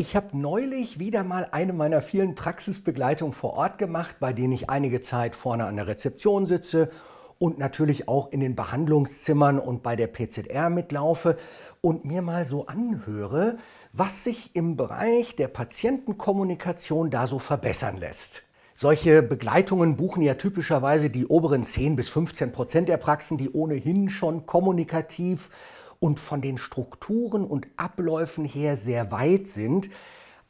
Ich habe neulich wieder mal eine meiner vielen Praxisbegleitungen vor Ort gemacht, bei denen ich einige Zeit vorne an der Rezeption sitze und natürlich auch in den Behandlungszimmern und bei der PZR mitlaufe und mir mal so anhöre, was sich im Bereich der Patientenkommunikation da so verbessern lässt. Solche Begleitungen buchen ja typischerweise die oberen 10 bis 15 Prozent der Praxen, die ohnehin schon kommunikativ und von den Strukturen und Abläufen her sehr weit sind.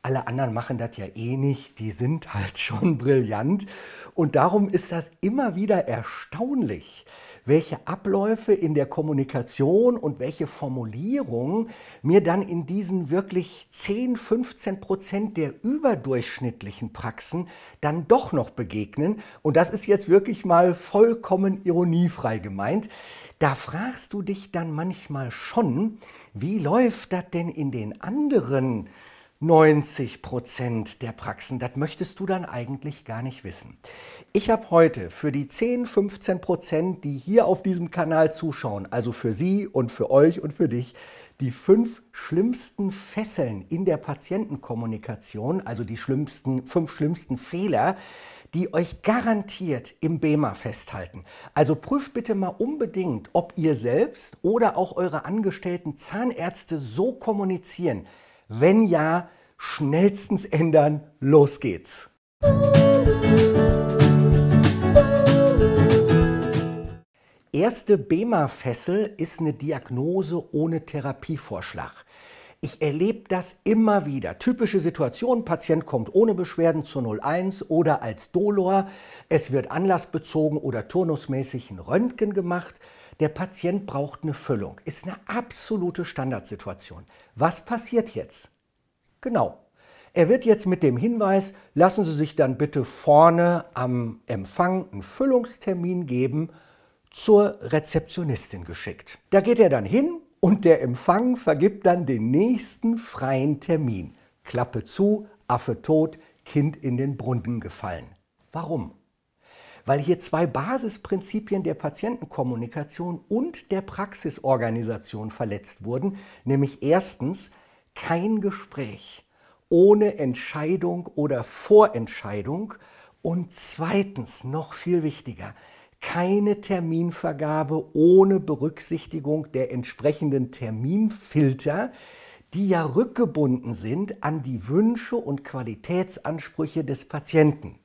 Alle anderen machen das ja eh nicht, die sind halt schon brillant. Und darum ist das immer wieder erstaunlich, welche Abläufe in der Kommunikation und welche Formulierungen mir dann in diesen wirklich 10, 15 Prozent der überdurchschnittlichen Praxen dann doch noch begegnen. Und das ist jetzt wirklich mal vollkommen ironiefrei gemeint da fragst du dich dann manchmal schon, wie läuft das denn in den anderen 90 Prozent der Praxen? Das möchtest du dann eigentlich gar nicht wissen. Ich habe heute für die 10, 15 Prozent, die hier auf diesem Kanal zuschauen, also für sie und für euch und für dich, die fünf schlimmsten Fesseln in der Patientenkommunikation, also die schlimmsten, fünf schlimmsten Fehler, die euch garantiert im BEMA festhalten. Also prüft bitte mal unbedingt, ob ihr selbst oder auch eure angestellten Zahnärzte so kommunizieren. Wenn ja, schnellstens ändern. Los geht's! Erste BEMA-Fessel ist eine Diagnose ohne Therapievorschlag. Ich erlebe das immer wieder. Typische Situation, Patient kommt ohne Beschwerden zur 01 oder als Dolor. Es wird anlassbezogen oder turnusmäßig ein Röntgen gemacht. Der Patient braucht eine Füllung. Ist eine absolute Standardsituation. Was passiert jetzt? Genau. Er wird jetzt mit dem Hinweis, lassen Sie sich dann bitte vorne am Empfang einen Füllungstermin geben, zur Rezeptionistin geschickt. Da geht er dann hin, und der Empfang vergibt dann den nächsten freien Termin. Klappe zu, Affe tot, Kind in den Brunnen gefallen. Warum? Weil hier zwei Basisprinzipien der Patientenkommunikation und der Praxisorganisation verletzt wurden, nämlich erstens kein Gespräch ohne Entscheidung oder Vorentscheidung und zweitens, noch viel wichtiger, keine Terminvergabe ohne Berücksichtigung der entsprechenden Terminfilter, die ja rückgebunden sind an die Wünsche und Qualitätsansprüche des Patienten.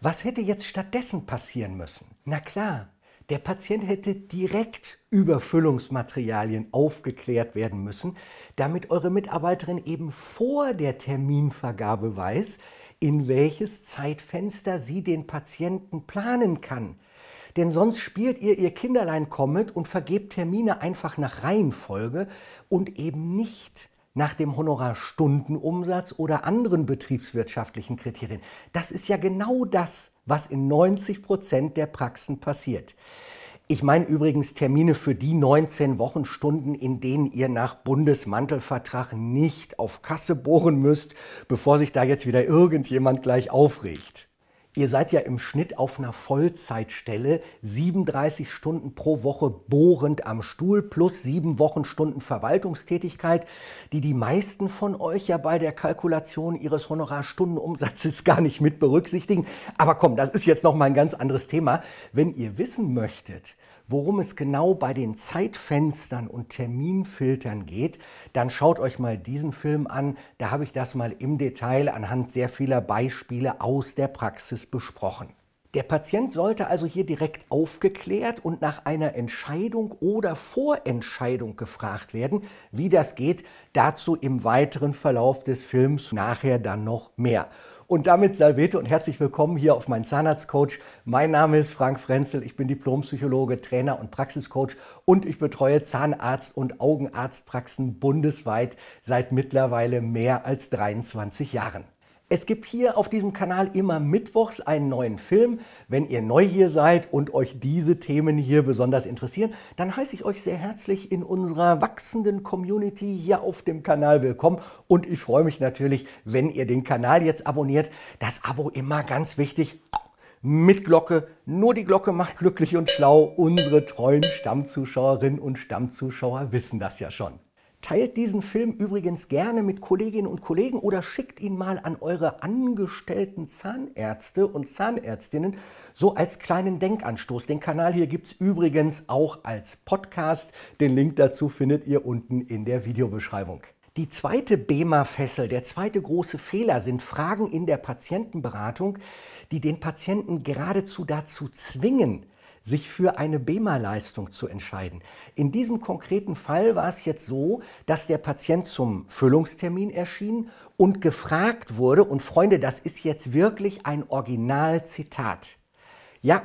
Was hätte jetzt stattdessen passieren müssen? Na klar, der Patient hätte direkt über Füllungsmaterialien aufgeklärt werden müssen, damit eure Mitarbeiterin eben vor der Terminvergabe weiß, in welches Zeitfenster sie den Patienten planen kann denn sonst spielt ihr ihr Kinderlein kommet und vergebt Termine einfach nach Reihenfolge und eben nicht nach dem Honorarstundenumsatz oder anderen betriebswirtschaftlichen Kriterien. Das ist ja genau das, was in 90 Prozent der Praxen passiert. Ich meine übrigens Termine für die 19 Wochenstunden, in denen ihr nach Bundesmantelvertrag nicht auf Kasse bohren müsst, bevor sich da jetzt wieder irgendjemand gleich aufregt. Ihr seid ja im Schnitt auf einer Vollzeitstelle 37 Stunden pro Woche bohrend am Stuhl plus sieben Wochenstunden Verwaltungstätigkeit, die die meisten von euch ja bei der Kalkulation ihres Honorarstundenumsatzes gar nicht mit berücksichtigen. Aber komm, das ist jetzt noch mal ein ganz anderes Thema. Wenn ihr wissen möchtet, worum es genau bei den Zeitfenstern und Terminfiltern geht, dann schaut euch mal diesen Film an. Da habe ich das mal im Detail anhand sehr vieler Beispiele aus der Praxis besprochen. Der Patient sollte also hier direkt aufgeklärt und nach einer Entscheidung oder Vorentscheidung gefragt werden. Wie das geht, dazu im weiteren Verlauf des Films nachher dann noch mehr. Und damit Salvete und herzlich willkommen hier auf meinen Zahnarztcoach. Mein Name ist Frank Frenzel, ich bin Diplompsychologe, Trainer und Praxiscoach und ich betreue Zahnarzt- und Augenarztpraxen bundesweit seit mittlerweile mehr als 23 Jahren. Es gibt hier auf diesem Kanal immer mittwochs einen neuen Film. Wenn ihr neu hier seid und euch diese Themen hier besonders interessieren, dann heiße ich euch sehr herzlich in unserer wachsenden Community hier auf dem Kanal willkommen. Und ich freue mich natürlich, wenn ihr den Kanal jetzt abonniert. Das Abo immer ganz wichtig. Mit Glocke. Nur die Glocke macht glücklich und schlau. Unsere treuen Stammzuschauerinnen und Stammzuschauer wissen das ja schon. Teilt diesen Film übrigens gerne mit Kolleginnen und Kollegen oder schickt ihn mal an eure angestellten Zahnärzte und Zahnärztinnen so als kleinen Denkanstoß. Den Kanal hier gibt es übrigens auch als Podcast. Den Link dazu findet ihr unten in der Videobeschreibung. Die zweite BEMA-Fessel, der zweite große Fehler sind Fragen in der Patientenberatung, die den Patienten geradezu dazu zwingen, sich für eine BEMA-Leistung zu entscheiden. In diesem konkreten Fall war es jetzt so, dass der Patient zum Füllungstermin erschien und gefragt wurde, und Freunde, das ist jetzt wirklich ein Originalzitat. Ja,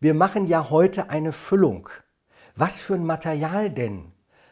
wir machen ja heute eine Füllung. Was für ein Material denn?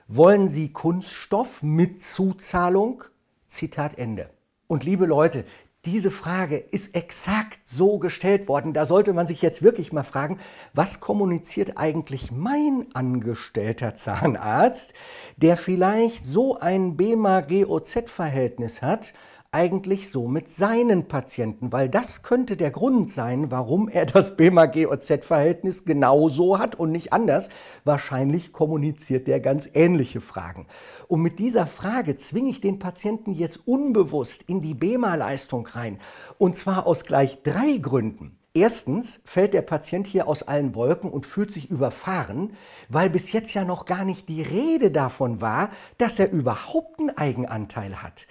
Wollen Sie Kunststoff mit Zuzahlung? Zitat Ende. Und liebe Leute, diese Frage ist exakt so gestellt worden. Da sollte man sich jetzt wirklich mal fragen, was kommuniziert eigentlich mein angestellter Zahnarzt, der vielleicht so ein BMA-GOZ-Verhältnis hat, eigentlich so mit seinen Patienten? Weil das könnte der Grund sein, warum er das bma goz verhältnis genau so hat und nicht anders. Wahrscheinlich kommuniziert der ganz ähnliche Fragen. Und mit dieser Frage zwinge ich den Patienten jetzt unbewusst in die bma leistung rein. Und zwar aus gleich drei Gründen. Erstens fällt der Patient hier aus allen Wolken und fühlt sich überfahren, weil bis jetzt ja noch gar nicht die Rede davon war, dass er überhaupt einen Eigenanteil hat.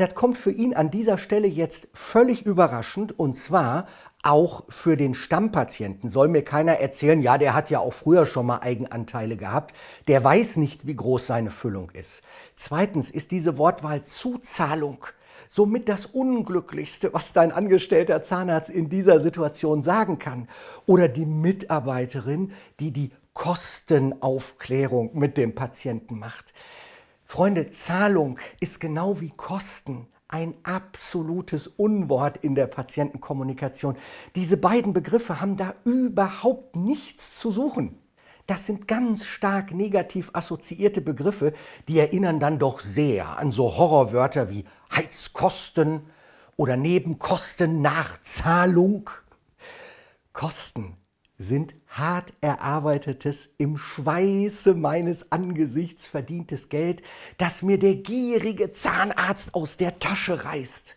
Das kommt für ihn an dieser Stelle jetzt völlig überraschend und zwar auch für den Stammpatienten. Soll mir keiner erzählen, ja, der hat ja auch früher schon mal Eigenanteile gehabt. Der weiß nicht, wie groß seine Füllung ist. Zweitens ist diese Wortwahl Zuzahlung somit das Unglücklichste, was dein angestellter Zahnarzt in dieser Situation sagen kann. Oder die Mitarbeiterin, die die Kostenaufklärung mit dem Patienten macht. Freunde, Zahlung ist genau wie Kosten ein absolutes Unwort in der Patientenkommunikation. Diese beiden Begriffe haben da überhaupt nichts zu suchen. Das sind ganz stark negativ assoziierte Begriffe, die erinnern dann doch sehr an so Horrorwörter wie Heizkosten oder Nebenkosten, nach Zahlung. Kosten sind hart erarbeitetes, im Schweiße meines Angesichts verdientes Geld, das mir der gierige Zahnarzt aus der Tasche reißt.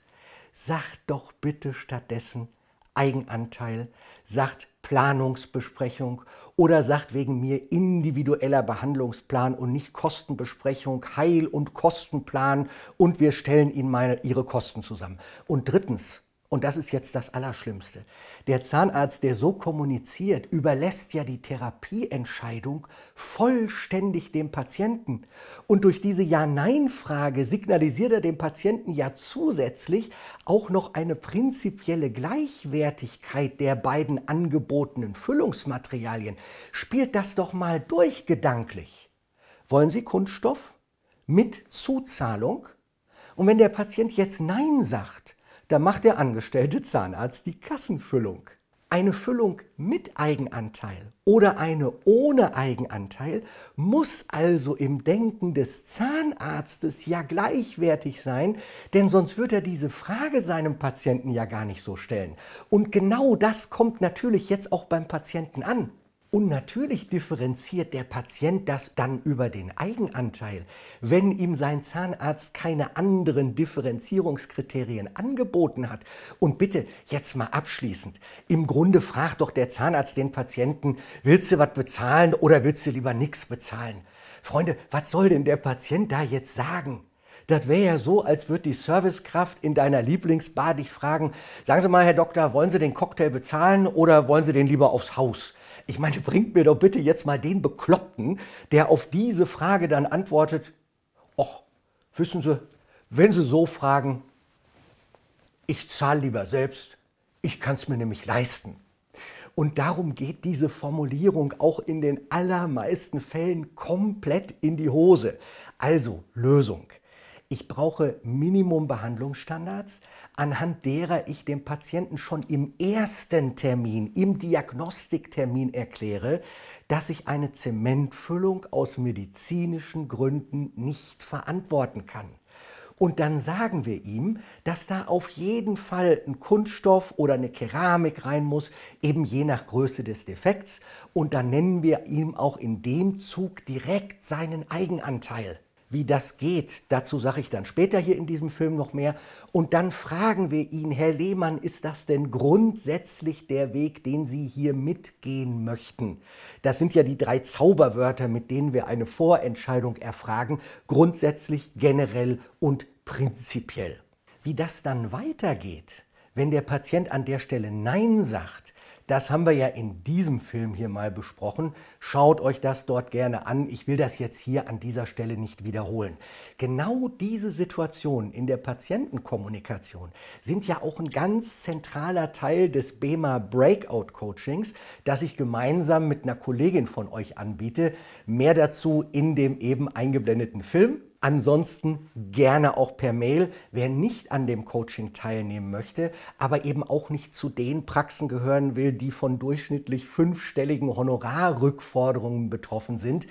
Sagt doch bitte stattdessen Eigenanteil, sagt Planungsbesprechung oder sagt wegen mir individueller Behandlungsplan und nicht Kostenbesprechung, Heil- und Kostenplan und wir stellen Ihnen meine, Ihre Kosten zusammen. Und drittens, und das ist jetzt das Allerschlimmste. Der Zahnarzt, der so kommuniziert, überlässt ja die Therapieentscheidung vollständig dem Patienten. Und durch diese Ja-Nein-Frage signalisiert er dem Patienten ja zusätzlich auch noch eine prinzipielle Gleichwertigkeit der beiden angebotenen Füllungsmaterialien. Spielt das doch mal durch gedanklich. Wollen Sie Kunststoff mit Zuzahlung? Und wenn der Patient jetzt Nein sagt, da macht der angestellte Zahnarzt die Kassenfüllung. Eine Füllung mit Eigenanteil oder eine ohne Eigenanteil muss also im Denken des Zahnarztes ja gleichwertig sein, denn sonst wird er diese Frage seinem Patienten ja gar nicht so stellen. Und genau das kommt natürlich jetzt auch beim Patienten an. Und natürlich differenziert der Patient das dann über den Eigenanteil. Wenn ihm sein Zahnarzt keine anderen Differenzierungskriterien angeboten hat, und bitte jetzt mal abschließend, im Grunde fragt doch der Zahnarzt den Patienten, willst du was bezahlen oder willst du lieber nichts bezahlen? Freunde, was soll denn der Patient da jetzt sagen? Das wäre ja so, als würde die Servicekraft in deiner Lieblingsbar dich fragen, sagen Sie mal, Herr Doktor, wollen Sie den Cocktail bezahlen oder wollen Sie den lieber aufs Haus? Ich meine, bringt mir doch bitte jetzt mal den Bekloppten, der auf diese Frage dann antwortet, ach, wissen Sie, wenn Sie so fragen, ich zahle lieber selbst, ich kann es mir nämlich leisten. Und darum geht diese Formulierung auch in den allermeisten Fällen komplett in die Hose. Also Lösung. Ich brauche Minimumbehandlungsstandards, anhand derer ich dem Patienten schon im ersten Termin, im Diagnostiktermin erkläre, dass ich eine Zementfüllung aus medizinischen Gründen nicht verantworten kann. Und dann sagen wir ihm, dass da auf jeden Fall ein Kunststoff oder eine Keramik rein muss, eben je nach Größe des Defekts. Und dann nennen wir ihm auch in dem Zug direkt seinen Eigenanteil. Wie das geht, dazu sage ich dann später hier in diesem Film noch mehr. Und dann fragen wir ihn, Herr Lehmann, ist das denn grundsätzlich der Weg, den Sie hier mitgehen möchten? Das sind ja die drei Zauberwörter, mit denen wir eine Vorentscheidung erfragen. Grundsätzlich, generell und prinzipiell. Wie das dann weitergeht, wenn der Patient an der Stelle Nein sagt, das haben wir ja in diesem Film hier mal besprochen. Schaut euch das dort gerne an. Ich will das jetzt hier an dieser Stelle nicht wiederholen. Genau diese Situationen in der Patientenkommunikation sind ja auch ein ganz zentraler Teil des BEMA Breakout Coachings, das ich gemeinsam mit einer Kollegin von euch anbiete. Mehr dazu in dem eben eingeblendeten Film. Ansonsten gerne auch per Mail, wer nicht an dem Coaching teilnehmen möchte, aber eben auch nicht zu den Praxen gehören will, die von durchschnittlich fünfstelligen Honorarrückforderungen betroffen sind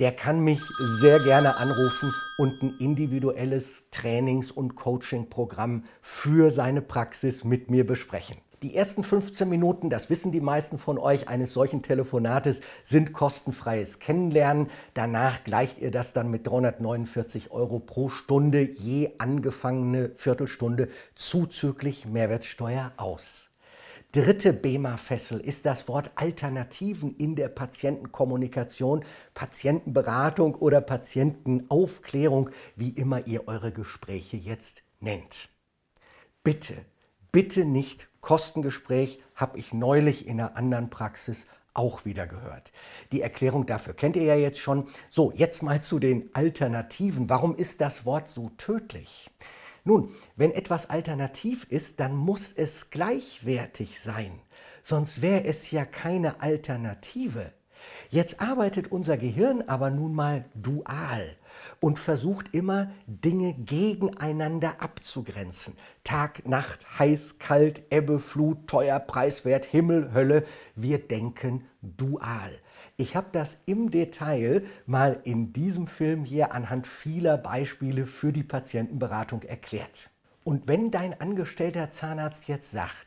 der kann mich sehr gerne anrufen und ein individuelles Trainings- und Coachingprogramm für seine Praxis mit mir besprechen. Die ersten 15 Minuten, das wissen die meisten von euch, eines solchen Telefonates sind kostenfreies Kennenlernen. Danach gleicht ihr das dann mit 349 Euro pro Stunde je angefangene Viertelstunde zuzüglich Mehrwertsteuer aus. Dritte BEMA-Fessel ist das Wort Alternativen in der Patientenkommunikation, Patientenberatung oder Patientenaufklärung, wie immer ihr eure Gespräche jetzt nennt. Bitte bitte nicht Kostengespräch, habe ich neulich in einer anderen Praxis auch wieder gehört. Die Erklärung dafür kennt ihr ja jetzt schon. So, jetzt mal zu den Alternativen. Warum ist das Wort so tödlich? Nun, wenn etwas alternativ ist, dann muss es gleichwertig sein. Sonst wäre es ja keine Alternative. Jetzt arbeitet unser Gehirn aber nun mal dual und versucht immer, Dinge gegeneinander abzugrenzen. Tag, Nacht, heiß, kalt, Ebbe, Flut, teuer, preiswert, Himmel, Hölle. Wir denken dual. Ich habe das im Detail mal in diesem Film hier anhand vieler Beispiele für die Patientenberatung erklärt. Und wenn dein angestellter Zahnarzt jetzt sagt,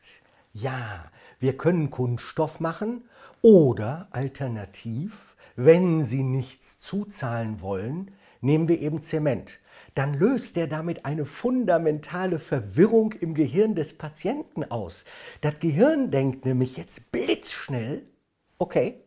ja, wir können Kunststoff machen oder alternativ, wenn Sie nichts zuzahlen wollen, nehmen wir eben Zement. Dann löst der damit eine fundamentale Verwirrung im Gehirn des Patienten aus. Das Gehirn denkt nämlich jetzt blitzschnell, okay,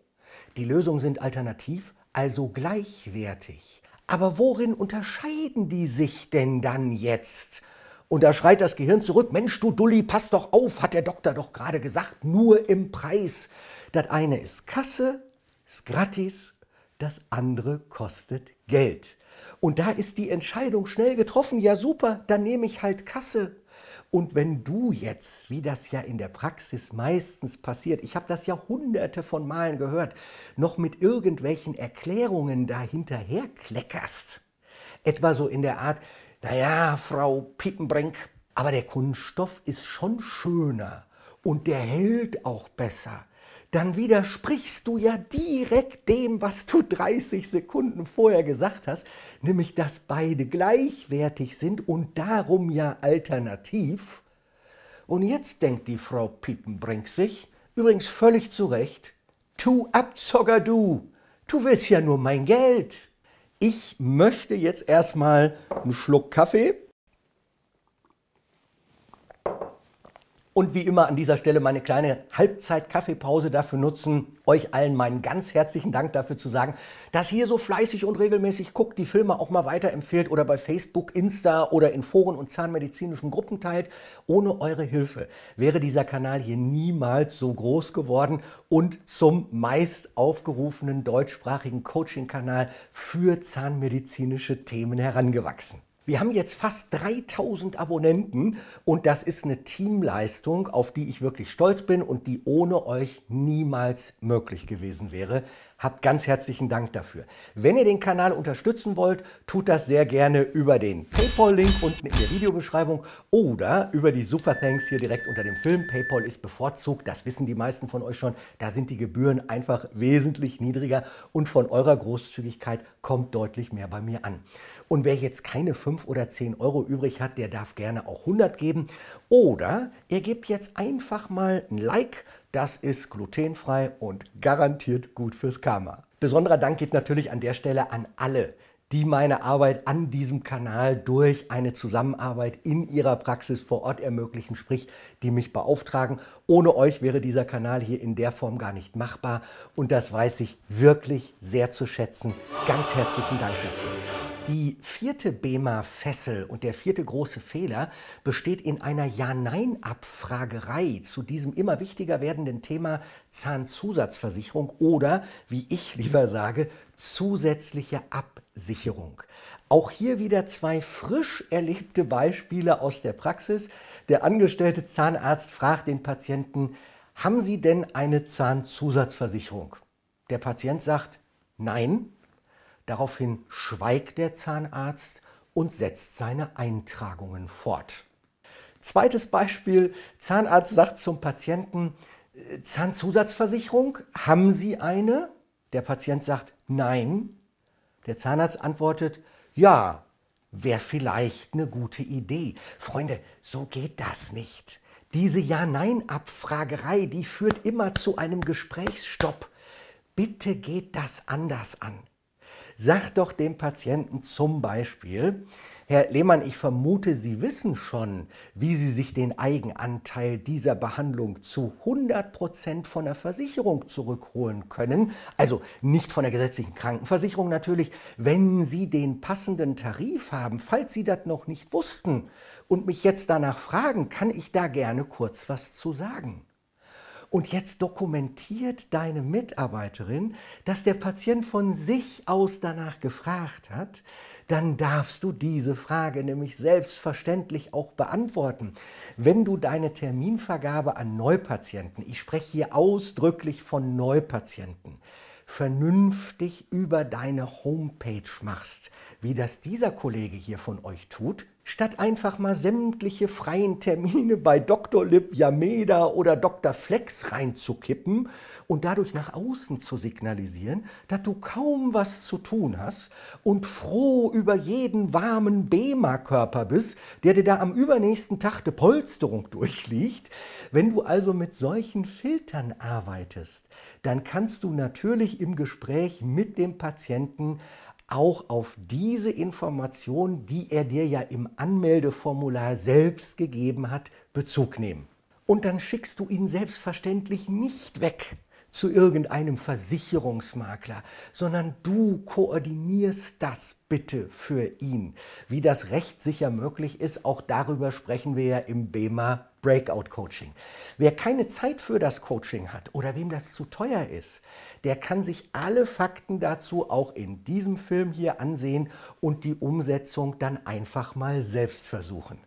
die Lösungen sind alternativ, also gleichwertig. Aber worin unterscheiden die sich denn dann jetzt? Und da schreit das Gehirn zurück, Mensch, du Dulli, pass doch auf, hat der Doktor doch gerade gesagt, nur im Preis. Das eine ist Kasse, ist gratis, das andere kostet Geld. Und da ist die Entscheidung schnell getroffen, ja super, dann nehme ich halt Kasse. Und wenn du jetzt, wie das ja in der Praxis meistens passiert, ich habe das ja hunderte von Malen gehört, noch mit irgendwelchen Erklärungen dahinterher kleckerst, etwa so in der Art, naja, Frau Piepenbrink, aber der Kunststoff ist schon schöner und der hält auch besser. Dann widersprichst du ja direkt dem, was du 30 Sekunden vorher gesagt hast, nämlich dass beide gleichwertig sind und darum ja alternativ. Und jetzt denkt die Frau Piepenbrink sich, übrigens völlig zu Recht, tu Abzocker du, du willst ja nur mein Geld ich möchte jetzt erstmal einen Schluck Kaffee Und wie immer an dieser Stelle meine kleine Halbzeit-Kaffeepause dafür nutzen, euch allen meinen ganz herzlichen Dank dafür zu sagen, dass ihr so fleißig und regelmäßig guckt, die Filme auch mal weiterempfehlt oder bei Facebook, Insta oder in Foren und zahnmedizinischen Gruppen teilt. Ohne eure Hilfe wäre dieser Kanal hier niemals so groß geworden und zum meist aufgerufenen deutschsprachigen Coaching-Kanal für zahnmedizinische Themen herangewachsen. Wir haben jetzt fast 3000 Abonnenten und das ist eine Teamleistung, auf die ich wirklich stolz bin und die ohne euch niemals möglich gewesen wäre. Habt ganz herzlichen Dank dafür. Wenn ihr den Kanal unterstützen wollt, tut das sehr gerne über den PayPal-Link unten in der Videobeschreibung oder über die Super Thanks hier direkt unter dem Film. PayPal ist bevorzugt, das wissen die meisten von euch schon. Da sind die Gebühren einfach wesentlich niedriger und von eurer Großzügigkeit kommt deutlich mehr bei mir an. Und wer jetzt keine 5 oder 10 Euro übrig hat, der darf gerne auch 100 geben. Oder ihr gebt jetzt einfach mal ein Like das ist glutenfrei und garantiert gut fürs Karma. Besonderer Dank geht natürlich an der Stelle an alle, die meine Arbeit an diesem Kanal durch eine Zusammenarbeit in ihrer Praxis vor Ort ermöglichen, sprich, die mich beauftragen. Ohne euch wäre dieser Kanal hier in der Form gar nicht machbar und das weiß ich wirklich sehr zu schätzen. Ganz herzlichen Dank dafür. Die vierte BEMA-Fessel und der vierte große Fehler besteht in einer Ja-Nein-Abfragerei zu diesem immer wichtiger werdenden Thema Zahnzusatzversicherung oder, wie ich lieber sage, zusätzliche Absicherung. Auch hier wieder zwei frisch erlebte Beispiele aus der Praxis. Der angestellte Zahnarzt fragt den Patienten, haben Sie denn eine Zahnzusatzversicherung? Der Patient sagt, nein. Daraufhin schweigt der Zahnarzt und setzt seine Eintragungen fort. Zweites Beispiel, Zahnarzt sagt zum Patienten, äh, Zahnzusatzversicherung, haben Sie eine? Der Patient sagt, nein. Der Zahnarzt antwortet, ja, wäre vielleicht eine gute Idee. Freunde, so geht das nicht. Diese Ja-Nein-Abfragerei, die führt immer zu einem Gesprächsstopp. Bitte geht das anders an. Sag doch dem Patienten zum Beispiel, Herr Lehmann, ich vermute, Sie wissen schon, wie Sie sich den Eigenanteil dieser Behandlung zu 100 von der Versicherung zurückholen können. Also nicht von der gesetzlichen Krankenversicherung natürlich, wenn Sie den passenden Tarif haben. Falls Sie das noch nicht wussten und mich jetzt danach fragen, kann ich da gerne kurz was zu sagen. Und jetzt dokumentiert deine Mitarbeiterin, dass der Patient von sich aus danach gefragt hat, dann darfst du diese Frage nämlich selbstverständlich auch beantworten. Wenn du deine Terminvergabe an Neupatienten, ich spreche hier ausdrücklich von Neupatienten, vernünftig über deine Homepage machst, wie das dieser Kollege hier von euch tut, statt einfach mal sämtliche freien Termine bei Dr. Lip, Yameda oder Dr. Flex reinzukippen und dadurch nach außen zu signalisieren, dass du kaum was zu tun hast und froh über jeden warmen Bema-Körper bist, der dir da am übernächsten Tag die Polsterung durchliegt. Wenn du also mit solchen Filtern arbeitest, dann kannst du natürlich im Gespräch mit dem Patienten auch auf diese Information, die er dir ja im Anmeldeformular selbst gegeben hat, Bezug nehmen. Und dann schickst du ihn selbstverständlich nicht weg zu irgendeinem Versicherungsmakler, sondern du koordinierst das bitte für ihn. Wie das rechtssicher möglich ist, auch darüber sprechen wir ja im BEMA Breakout Coaching. Wer keine Zeit für das Coaching hat oder wem das zu teuer ist, der kann sich alle Fakten dazu auch in diesem Film hier ansehen und die Umsetzung dann einfach mal selbst versuchen.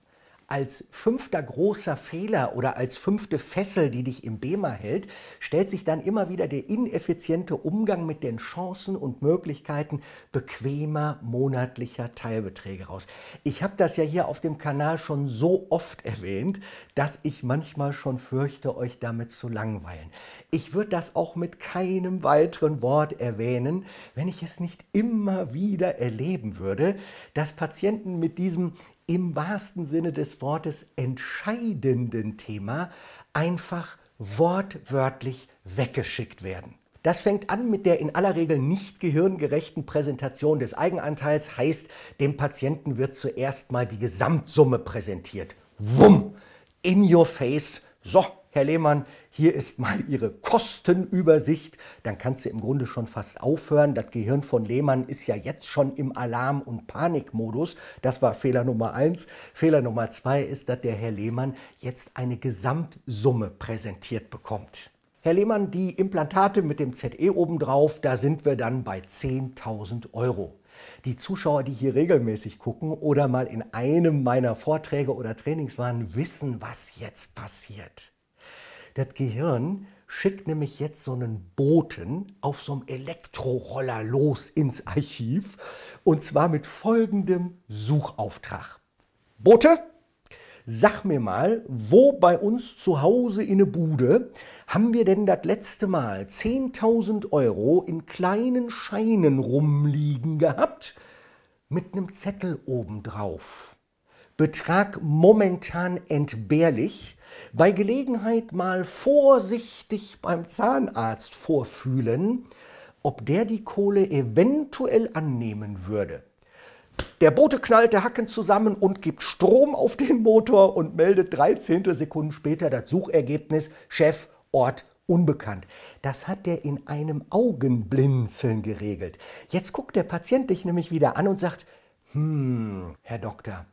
Als fünfter großer Fehler oder als fünfte Fessel, die dich im BEMA hält, stellt sich dann immer wieder der ineffiziente Umgang mit den Chancen und Möglichkeiten bequemer monatlicher Teilbeträge raus. Ich habe das ja hier auf dem Kanal schon so oft erwähnt, dass ich manchmal schon fürchte, euch damit zu langweilen. Ich würde das auch mit keinem weiteren Wort erwähnen, wenn ich es nicht immer wieder erleben würde, dass Patienten mit diesem im wahrsten Sinne des Wortes entscheidenden Thema einfach wortwörtlich weggeschickt werden. Das fängt an mit der in aller Regel nicht gehirngerechten Präsentation des Eigenanteils, heißt, dem Patienten wird zuerst mal die Gesamtsumme präsentiert. Wumm! In your face! So, Herr Lehmann, hier ist mal Ihre Kostenübersicht, dann kannst du im Grunde schon fast aufhören. Das Gehirn von Lehmann ist ja jetzt schon im Alarm- und Panikmodus. Das war Fehler Nummer eins. Fehler Nummer zwei ist, dass der Herr Lehmann jetzt eine Gesamtsumme präsentiert bekommt. Herr Lehmann, die Implantate mit dem ZE obendrauf, da sind wir dann bei 10.000 Euro. Die Zuschauer, die hier regelmäßig gucken oder mal in einem meiner Vorträge oder Trainings waren, wissen, was jetzt passiert. Das Gehirn schickt nämlich jetzt so einen Boten auf so einem Elektroroller los ins Archiv und zwar mit folgendem Suchauftrag. Bote, sag mir mal, wo bei uns zu Hause in der Bude haben wir denn das letzte Mal 10.000 Euro in kleinen Scheinen rumliegen gehabt mit einem Zettel obendrauf? Betrag momentan entbehrlich bei Gelegenheit mal vorsichtig beim Zahnarzt vorfühlen, ob der die Kohle eventuell annehmen würde. Der Bote knallt knallte Hacken zusammen und gibt Strom auf den Motor und meldet 13 Sekunden später das Suchergebnis Chef, Ort unbekannt. Das hat der in einem Augenblinzeln geregelt. Jetzt guckt der Patient dich nämlich wieder an und sagt, hm, Herr Doktor,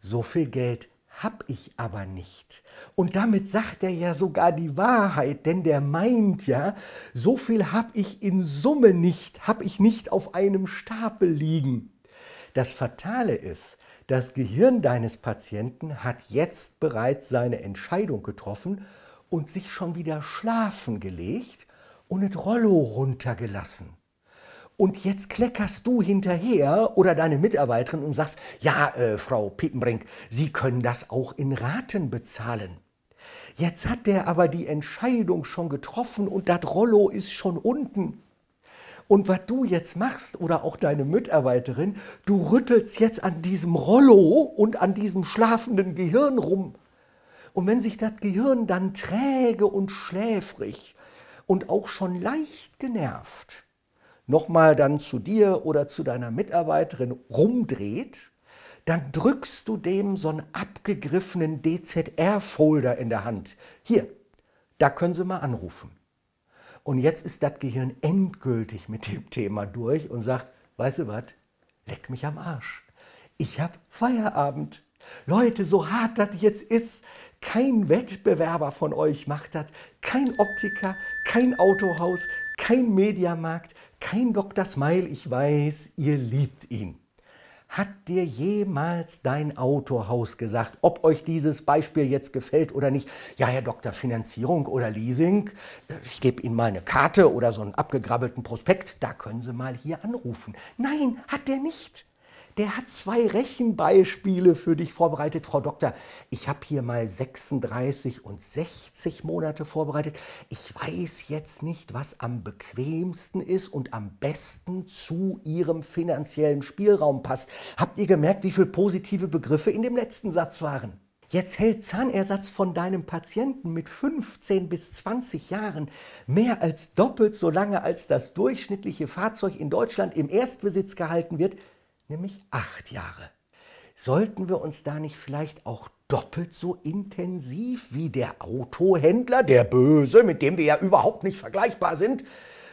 so viel Geld habe ich aber nicht. Und damit sagt er ja sogar die Wahrheit, denn der meint ja, so viel habe ich in Summe nicht, habe ich nicht auf einem Stapel liegen. Das Fatale ist, das Gehirn deines Patienten hat jetzt bereits seine Entscheidung getroffen und sich schon wieder schlafen gelegt und es Rollo runtergelassen. Und jetzt kleckerst du hinterher oder deine Mitarbeiterin und sagst, ja, äh, Frau Pippenbrink, Sie können das auch in Raten bezahlen. Jetzt hat der aber die Entscheidung schon getroffen und das Rollo ist schon unten. Und was du jetzt machst oder auch deine Mitarbeiterin, du rüttelst jetzt an diesem Rollo und an diesem schlafenden Gehirn rum. Und wenn sich das Gehirn dann träge und schläfrig und auch schon leicht genervt nochmal dann zu dir oder zu deiner Mitarbeiterin rumdreht, dann drückst du dem so einen abgegriffenen DZR-Folder in der Hand. Hier, da können Sie mal anrufen. Und jetzt ist das Gehirn endgültig mit dem Thema durch und sagt, weißt du was, leck mich am Arsch. Ich habe Feierabend. Leute, so hart das jetzt ist, kein Wettbewerber von euch macht das, kein Optiker, kein Autohaus, kein Mediamarkt, kein Dr. Smile, ich weiß, ihr liebt ihn. Hat dir jemals dein Autohaus gesagt, ob euch dieses Beispiel jetzt gefällt oder nicht? Ja, Herr Doktor, Finanzierung oder Leasing, äh, ich gebe Ihnen mal eine Karte oder so einen abgegrabbelten Prospekt, da können Sie mal hier anrufen. Nein, hat der nicht der hat zwei Rechenbeispiele für dich vorbereitet. Frau Doktor, ich habe hier mal 36 und 60 Monate vorbereitet. Ich weiß jetzt nicht, was am bequemsten ist und am besten zu Ihrem finanziellen Spielraum passt. Habt ihr gemerkt, wie viele positive Begriffe in dem letzten Satz waren? Jetzt hält Zahnersatz von deinem Patienten mit 15 bis 20 Jahren mehr als doppelt so lange, als das durchschnittliche Fahrzeug in Deutschland im Erstbesitz gehalten wird, nämlich acht Jahre. Sollten wir uns da nicht vielleicht auch doppelt so intensiv wie der Autohändler, der Böse, mit dem wir ja überhaupt nicht vergleichbar sind,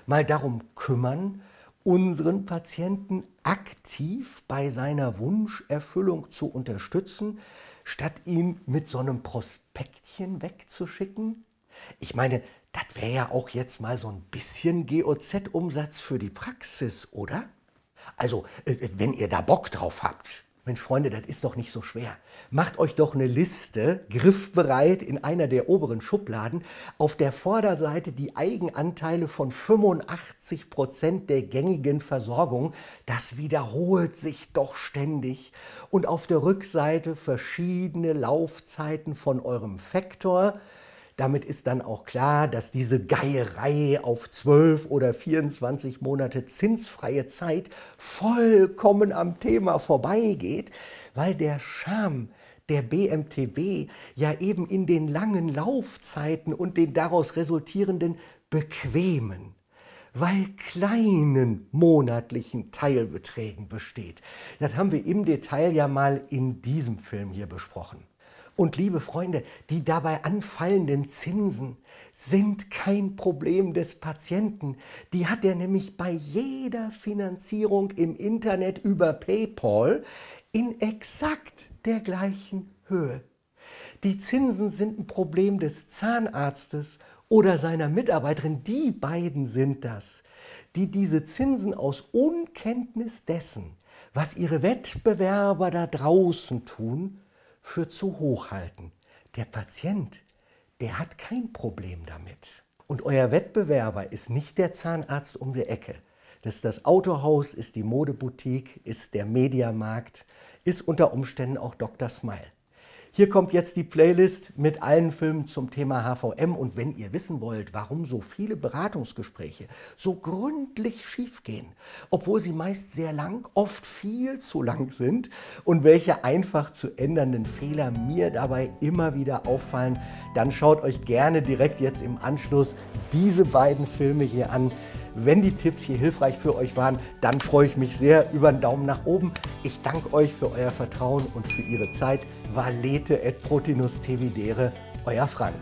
mal darum kümmern, unseren Patienten aktiv bei seiner Wunscherfüllung zu unterstützen, statt ihn mit so einem Prospektchen wegzuschicken? Ich meine, das wäre ja auch jetzt mal so ein bisschen GOZ-Umsatz für die Praxis, oder? Also, äh, äh, wenn ihr da Bock drauf habt, Mensch, Freunde, das ist doch nicht so schwer. Macht euch doch eine Liste, griffbereit in einer der oberen Schubladen, auf der Vorderseite die Eigenanteile von 85 Prozent der gängigen Versorgung. Das wiederholt sich doch ständig. Und auf der Rückseite verschiedene Laufzeiten von eurem Faktor. Damit ist dann auch klar, dass diese Geierei auf 12 oder 24 Monate zinsfreie Zeit vollkommen am Thema vorbeigeht, weil der Charme der BMTB ja eben in den langen Laufzeiten und den daraus resultierenden bequemen weil kleinen monatlichen Teilbeträgen besteht. Das haben wir im Detail ja mal in diesem Film hier besprochen. Und liebe Freunde, die dabei anfallenden Zinsen sind kein Problem des Patienten. Die hat er nämlich bei jeder Finanzierung im Internet über PayPal in exakt der gleichen Höhe. Die Zinsen sind ein Problem des Zahnarztes oder seiner Mitarbeiterin. Die beiden sind das, die diese Zinsen aus Unkenntnis dessen, was ihre Wettbewerber da draußen tun, für zu hoch halten. Der Patient, der hat kein Problem damit. Und euer Wettbewerber ist nicht der Zahnarzt um die Ecke. Das ist das Autohaus, ist die Modeboutique, ist der Mediamarkt, ist unter Umständen auch Dr. Smile. Hier kommt jetzt die Playlist mit allen Filmen zum Thema HVM. Und wenn ihr wissen wollt, warum so viele Beratungsgespräche so gründlich schiefgehen, obwohl sie meist sehr lang, oft viel zu lang sind und welche einfach zu ändernden Fehler mir dabei immer wieder auffallen, dann schaut euch gerne direkt jetzt im Anschluss diese beiden Filme hier an. Wenn die Tipps hier hilfreich für euch waren, dann freue ich mich sehr über einen Daumen nach oben. Ich danke euch für euer Vertrauen und für Ihre Zeit. Valete et Protinus Tevidere, euer Frank.